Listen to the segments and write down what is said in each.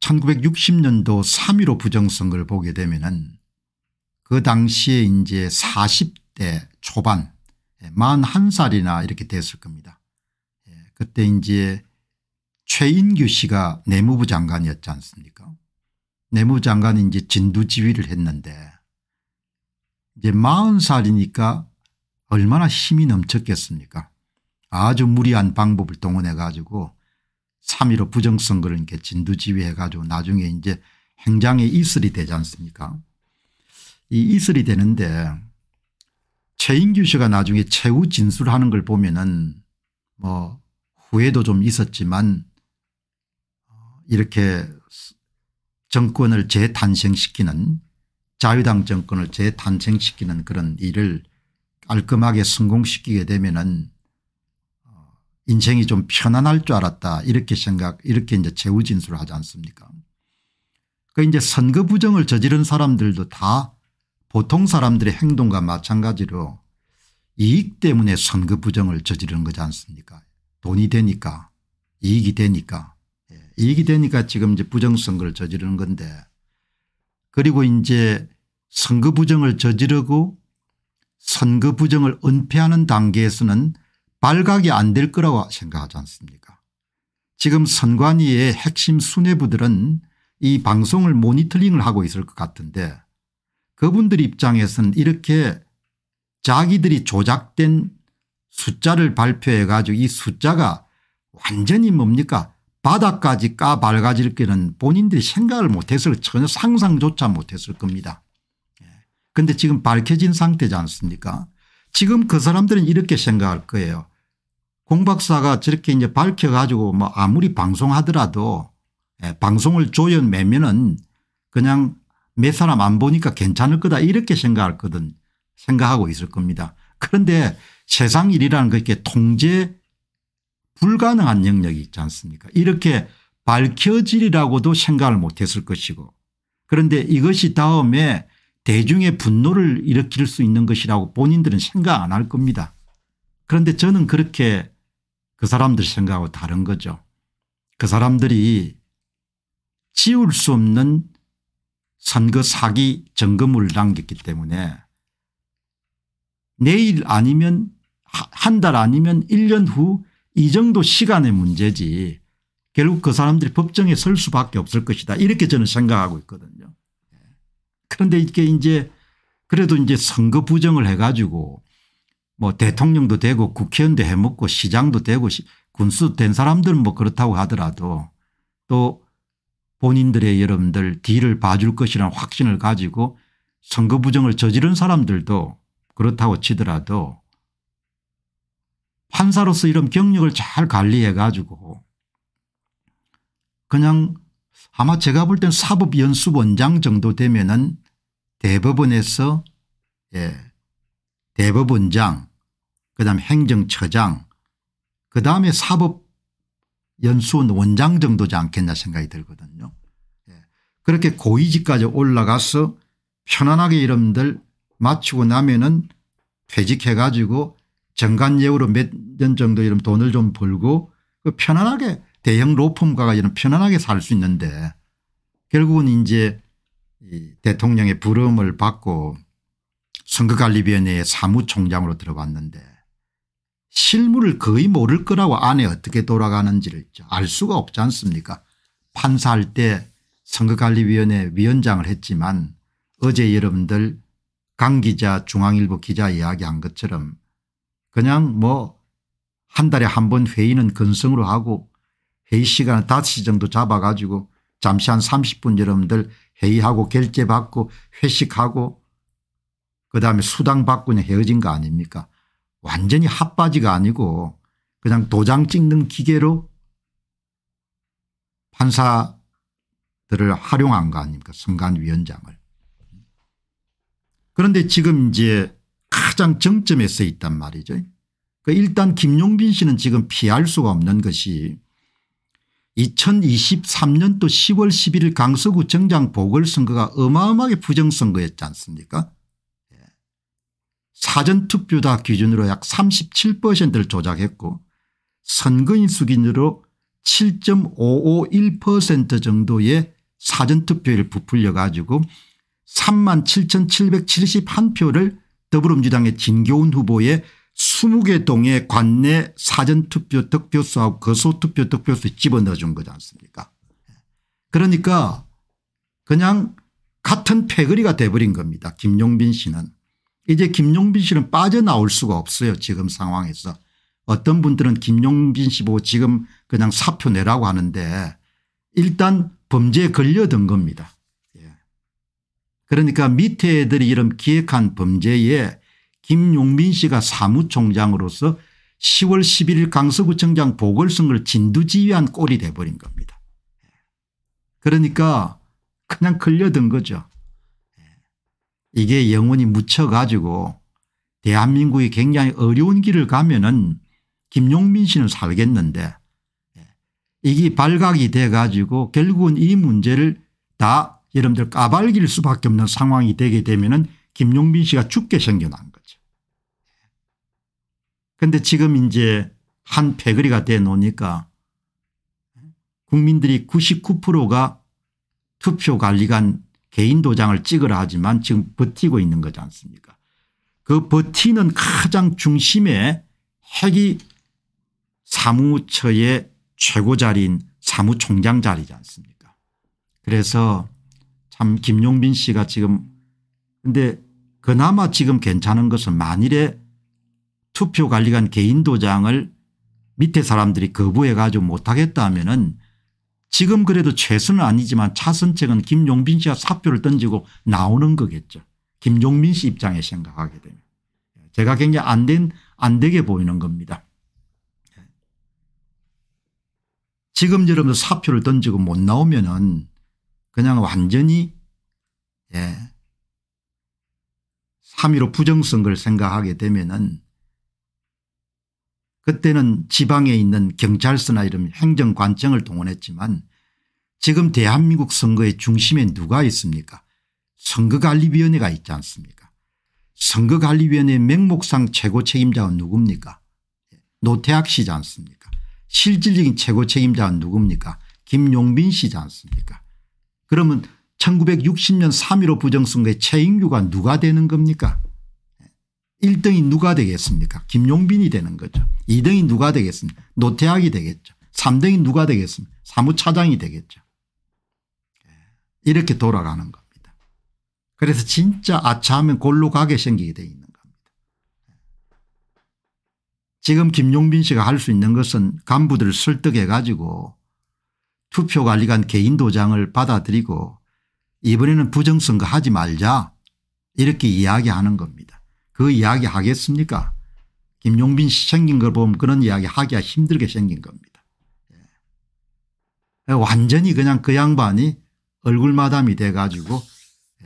1960년도 3.15 부정선거를 보게 되면 은그 당시에 이제 40대 초반 41살이나 예, 이렇게 됐을 겁니다. 예, 그때 이제 최인규 씨가 내무부 장관이었지 않습니까 내무부 장관이 이제 진두지휘를 했는데 이제 40살이니까 얼마나 힘이 넘쳤겠습니까 아주 무리한 방법을 동원해 가지고 3.15 부정선거를 이렇게 진두지휘해 가지고 나중에 이제 행장에 이슬이 되지 않습니까 이 이슬이 되는데 최인규 씨가 나중에 최후 진술하는 걸 보면은 뭐 후회도 좀 있었지만 이렇게 정권을 재탄생시키는 자유당 정권을 재탄생시키는 그런 일을 깔끔하게 성공시키게 되면은 인생이 좀 편안할 줄 알았다 이렇게 생각 이렇게 이제 최후 진술을 하지 않습니까 그 이제 선거 부정을 저지른 사람들도 다 보통 사람들의 행동과 마찬가지로 이익 때문에 선거 부정을 저지르는 거지 않습니까 돈이 되니까 이익이 되니까 예, 이익이 되니까 지금 이제 부정선거를 저지르는 건데 그리고 이제 선거 부정을 저지르고 선거 부정을 은폐하는 단계에서는 발각이 안 될 거라고 생각하지 않습니까 지금 선관위의 핵심 수뇌부들은 이 방송을 모니터링을 하고 있을 것 같은데 그분들 입장에서는 이렇게 자기들이 조작된 숫자를 발표해 가지고 이 숫자가 완전히 뭡니까 바닥까지 까발가질 게는 본인들이 생각을 못했을 전혀 상상조차 못했을 겁니다. 그런데 예. 지금 밝혀진 상태지 않습니까 지금 그 사람들은 이렇게 생각할 거예요. 홍 박사가 저렇게 이제 밝혀가지고 뭐 아무리 방송하더라도 예, 방송을 조연 매면은 그냥 몇 사람 안 보니까 괜찮을 거다 이렇게 생각할 거든 생각하고 있을 겁니다. 그런데 세상 일이라는 게이게 통제 불가능한 영역이 있지 않습니까 이렇게 밝혀지리라고도 생각을 못했을 것이고 그런데 이것이 다음에 대중의 분노를 일으킬 수 있는 것이라고 본인들은 생각 안 할 겁니다. 그런데 저는 그렇게 그 사람들 생각하고 다른 거죠. 그 사람들이 지울 수 없는 선거 사기 점검을 남겼기 때문에 내일 아니면 한 달 아니면 1년 후 이 정도 시간의 문제지 결국 그 사람들이 법정에 설 수밖에 없을 것이다 이렇게 저는 생각하고 있거든요. 예. 그런데 이게 이제 그래도 이제 선거 부정을 해가지고 뭐 대통령도 되고 국회의원도 해먹고 시장도 되고 군수 된 사람들은 뭐 그렇다고 하더라도 또 본인들의 여러분들 뒤를 봐줄 것이라는 확신을 가지고 선거 부정을 저지른 사람들도 그렇다고 치더라도 판사로서 이런 경력을 잘 관리해 가지고 그냥 아마 제가 볼 땐 사법연수원장 정도 되면은 대법원에서 예 대법원장 그다음에 행정처장 그다음에 사법연수원 원장 정도지 않겠나 생각이 들거든요. 예. 그렇게 고위직까지 올라가서 편안하게 이름들 마치고 나면은 퇴직해 가지고 정관예우로 몇 년 정도 이런 돈을 좀 벌고 그 편안하게 대형 로펌가가 이런 편안하게 살 수 있는데 결국은 이제 이 대통령의 부름을 받고 선거관리위원회의 사무총장으로 들어갔는데 실물을 거의 모를 거라고 안에 어떻게 돌아가는지를 알 수가 없지 않습니까 판사할 때 선거관리위원회 위원장을 했지만 어제 여러분들 강 기자 중앙일보 기자 이야기한 것처럼 그냥 뭐 한 달에 한 번 회의는 근성으로 하고 회의 시간을 5시 정도 잡아 가지고 잠시 한 30분 여러분들 회의하고 결제받고 회식하고 그다음에 수당 받고 헤어진 거 아닙니까 완전히 핫바지가 아니고 그냥 도장 찍는 기계로 판사들을 활용한 거 아닙니까 선관위원장을. 그런데 지금 이제 가장 정점에 서 있단 말이죠. 그 일단 김용빈 씨는 지금 피할 수가 없는 것이 2023년도 10월 11일 강서구청장 보궐선거가 어마어마하게 부정선거였지 않습니까 사전투표다 기준으로 약 37%를 조작했고 선거인수 기준으로 7.551% 정도의 사전투표를 부풀려 가지고 3만 7,771표를 더불어민주당의 진교훈 후보의 20개 동의 관내 사전투표 득표수하고 거소투표 득표수 집어넣어 준 거지 않습니까 그러니까 그냥 같은 패거리가 돼버린 겁니다 김용빈 씨는. 이제 김용빈 씨는 빠져나올 수가 없어요 지금 상황에서. 어떤 분들은 김용빈 씨 보고 지금 그냥 사표 내라고 하는데 일단 범죄에 걸려든 겁니다. 예. 그러니까 밑에 애들이 이런 기획한 범죄에 김용민 씨가 사무총장으로서 10월 11일 강서구청장 보궐선거를 진두지휘한 꼴이 돼버린 겁니다. 예. 그러니까 그냥 걸려든 거죠. 이게 영원히 묻혀가지고 대한민국이 굉장히 어려운 길을 가면은 김용민 씨는 살겠는데 예, 이게 발각이 돼 가지고 결국은 이 문제를 다 여러분들 까발길 수밖에 없는 상황이 되게 되면은 김용민 씨가 죽게 생겨난 거죠. 그런데 지금 이제 한 패거리가 돼 놓으니까 국민들이 99%가 투표 관리관 개인 도장을 찍으라 하지만 지금 버티고 있는 거지 않습니까 그 버티는 가장 중심에 핵이 사무처의 최고 자리인 사무총장 자리지 않습니까 그래서 참 김용빈 씨가 지금 근데 그나마 지금 괜찮은 것은 만일에 투표관리관 개인 도장을 밑에 사람들이 거부해 가지고 못하겠다 하면은 지금 그래도 최선은 아니지만 차선책은 김용빈 씨가 사표를 던지고 나오는 거겠죠. 김용민 씨 입장에 생각하게 되면. 제가 굉장히 안 된, 안 되게 보이는 겁니다. 지금 여러분들 사표를 던지고 못 나오면은 그냥 완전히 예. 3.15 부정선거를 생각하게 되면은 그때는 지방에 있는 경찰서나 이런 행정관청을 동원했지만 지금 대한민국 선거의 중심에 누가 있습니까 선거관리위원회가 있지 않습니까 선거관리위원회 맹목상 최고 책임자는 누굽니까 노태학 씨지 않습니까 실질적인 최고 책임자는 누굽니까 김용민 씨지 않습니까 그러면 1960년 3.15 부정선거의 최인규가 누가 되는 겁니까 1등이 누가 되겠습니까 김용빈이 되는 거죠. 2등이 누가 되겠습니까 노태학이 되겠죠. 3등이 누가 되겠습니까 사무차장이 되겠죠. 예. 이렇게 돌아가는 겁니다. 그래서 진짜 아차하면 골로 가게 생기게 돼 있는 겁니다. 예. 지금 김용빈 씨가 할 수 있는 것은 간부들을 설득해 가지고 투표관리관 개인 도장을 받아들이고 이번에는 부정선거 하지 말자 이렇게 이야기하는 겁니다. 그 이야기 하겠습니까? 김용빈 씨 생긴 걸 보면 그런 이야기 하기가 힘들게 생긴 겁니다. 예. 예 완전히 그냥 그 양반이 얼굴 마담이 돼 가지고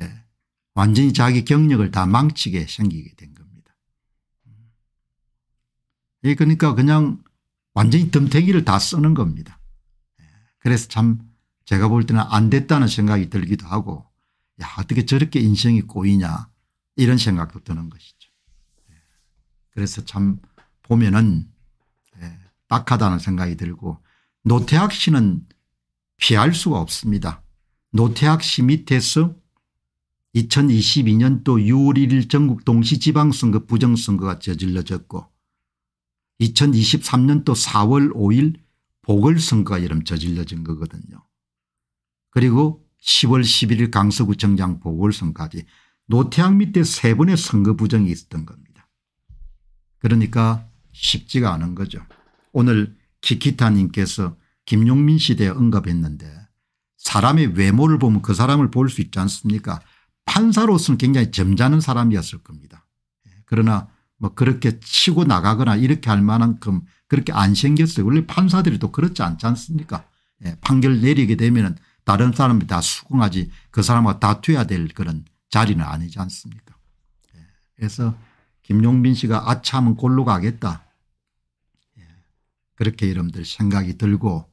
예. 완전히 자기 경력을 다 망치게 생기게 된 겁니다. 예. 그러니까 그냥 완전히 덤태기를 다 쓰는 겁니다. 예, 그래서 참 제가 볼 때는 안 됐다는 생각이 들기도 하고 야 어떻게 저렇게 인생이 꼬이냐 이런 생각도 드는 것이죠. 예. 그래서 참 보면은 예, 딱하다는 생각이 들고 노태학 씨는 피할 수가 없습니다. 노태학 씨 밑에서 2022년도 6월 1일 전국 동시지방선거 부정선거가 저질러졌고 2023년도 4월 5일 보궐선거가 이름 저질러진 거거든요. 그리고 10월 11일 강서구청장 보궐선까지 노태양 밑에 세 번의 선거 부정이 있었던 겁니다. 그러니까 쉽지가 않은 거죠. 오늘 키키타님께서 김용민 시대에 언급했는데 사람의 외모를 보면 그 사람을 볼 수 있지 않습니까 판사로서는 굉장히 점잖은 사람이었을 겁니다. 그러나 뭐 그렇게 치고 나가거나 이렇게 할 만큼 그렇게 안 생겼어요. 원래 판사들이 또 그렇지 않지 않습니까 예, 판결 내리게 되면 다른 사람이 다 수긍하지 그 사람과 다투야 어될 그런 자리는 아니지 않습니까? 예. 그래서 김용빈 씨가 아참은 골로 가겠다. 예. 그렇게 여러분들 생각이 들고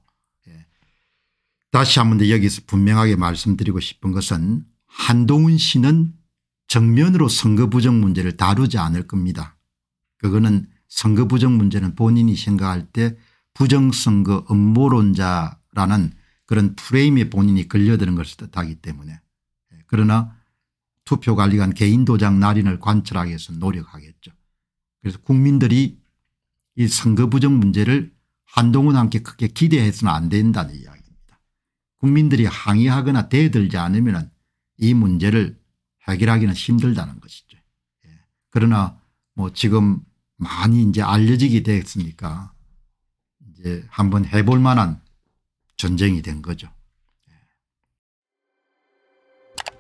예. 다시 한 번 더 여기서 분명하게 말씀드리고 싶은 것은 한동훈 씨는 정면으로 선거 부정 문제를 다루지 않을 겁니다. 그거는 선거 부정 문제는 본인이 생각할 때 부정선거 음모론자라는 그런 프레임에 본인이 걸려드는 것을 뜻하기 때문에 그러나 투표관리관 개인도장 날인을 관철하기 위해서 노력하겠죠. 그래서 국민들이 이 선거 부정 문제를 한동훈 함께 크게 기대해서는 안 된다는 이야기입니다. 국민들이 항의하거나 대들지 않으면 이 문제를 해결하기는 힘들다는 것이죠. 예. 그러나 뭐 지금 많이 이제 알려지게 됐으니까 이제 한번 해볼 만한 전쟁이 된 거죠.